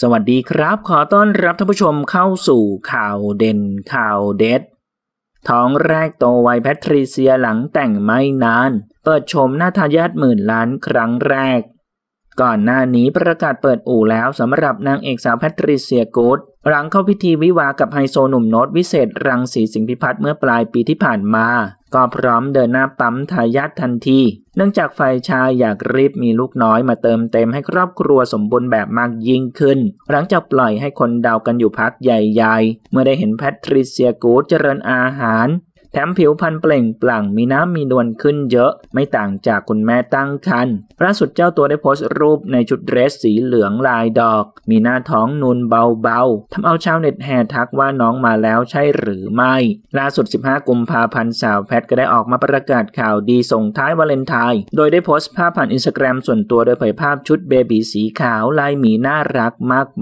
สวัสดีครับขอต้อนรับท่านผู้ชมเข้าสู่ข่าวเด่นข่าวเด็ด ท้องแรกโตวัยแพทริเซียหลังแต่งไม่นาน เปิดชมหน้าทายาทหมื่นล้านครั้งแรก ก่อนหน้านี้ประกาศเปิดอู่แล้วสำหรับนางเอกสาวแพทริเซียกูดหลังเข้าพิธีวิวากับไฮโซหนุ่มโนตวิเศษรังสีสิงพิพัฒน์เมื่อปลายปีที่ผ่านมา ก็พร้อมเดินหน้าปั๊มทายาททันทีนื่องจากฝ่ายชายอยากรีบมีลูกน้อยมาเติมเต็มให้ครอบครัวสมบูรณ์แบบมากยิ่งขึ้น หลังจากปล่อยให้คนเดากันอยู่พักใหญ่ๆ เมื่อได้เห็นแพทริเซียกูดเจริญอาหารแถมผิวพันเปล่งปลั่งมีน้ำมีนวลขึ้นเยอะไม่ต่างจากคุณแม่ตั้งครรภ์ล่าสุดเจ้าตัวได้โพสต์รูปในชุดเดรสสีเหลืองลายดอก มีหน้าท้องนูนเบาๆทำเอาชาวเน็ตแห่ทักว่าน้องมาแล้วใช่หรือไม่ ล่าสุด 15 กุมภาพันธ์สาวแพทก็ได้ออกมาประกาศข่าวดีส่งท้ายวาเลนไทน์โดยได้โพสต์ภาพผ่านอินสตาแกรมส่วนตัวโดยเผยภาพชุดเบบีสีขาวลายหมีน่ารัก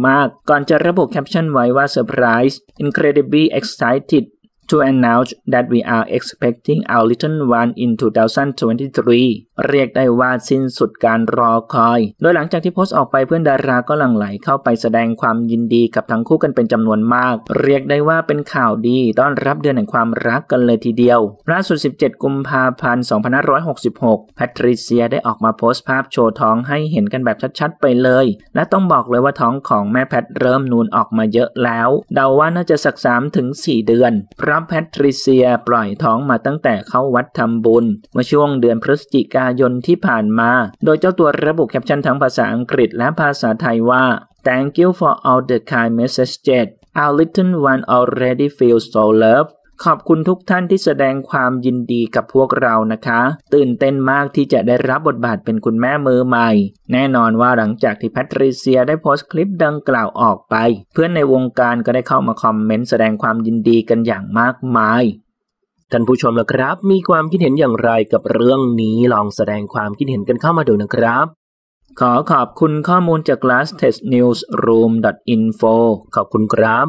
มากๆ ก่อนจะระบุแคปชั่นไว้ว่าเซอร์ไพรส์ incredibly excited to announce that we are expecting our little one in 2023 เรียกได้ว่าสิ้นสุดการรอคอย โดยหลังจากที่โพสต์ออกไปเพื่อนดาราก็หลั่งไหลเข้าไปแสดงความยินดีกับทั้งคู่กันเป็นจำนวนมาก เรียกได้ว่าเป็นข่าวดีต้อนรับเดือนแห่งความรักกันเลยทีเดียว ล่าสุด 17 กุมภาพันธ์ 2566 แพทริเซียได้ออกมาโพสต์ภาพโชว์ท้องให้เห็นกันแบบชัดๆไปเลย และต้องบอกเลยว่าท้องของแม่แพทเริ่มนูนออกมาเยอะแล้ว เดาว่าน่าจะสัก3ถึง4เดือนเพราะับแพทริเซียปล่อยท้องมาตั้งแต่เข้าวัดทำบุญเมื่อช่วงเดือนพฤศจิกายนที่ผ่านมา โดยเจ้าตัวระบุแคปชั่นทั้งภาษาอังกฤษและภาษาไทยว่า Thank you for all the kind messages. Our little one already feels so loved ขอบคุณทุกท่านที่แสดงความยินดีกับพวกเรานะคะ ตื่นเต้นมากที่จะได้รับบทบาทเป็นคุณแม่มือใหม่ แน่นอนว่าหลังจากที่แพทริเซียได้โพสต์คลิปดังกล่าวออกไป เพื่อนในวงการก็ได้เข้ามาคอมเมนต์แสดงความยินดีกันอย่างมากมายท่านผู้ชมนะครับ มีความคิดเห็นอย่างไรกับเรื่องนี้ลองแสดงความคิดเห็นกันเข้ามาดูนะครับ ขอขอบคุณข้อมูลจาก g l a s s t e s t n e w s r o o m info ขอบคุณครับ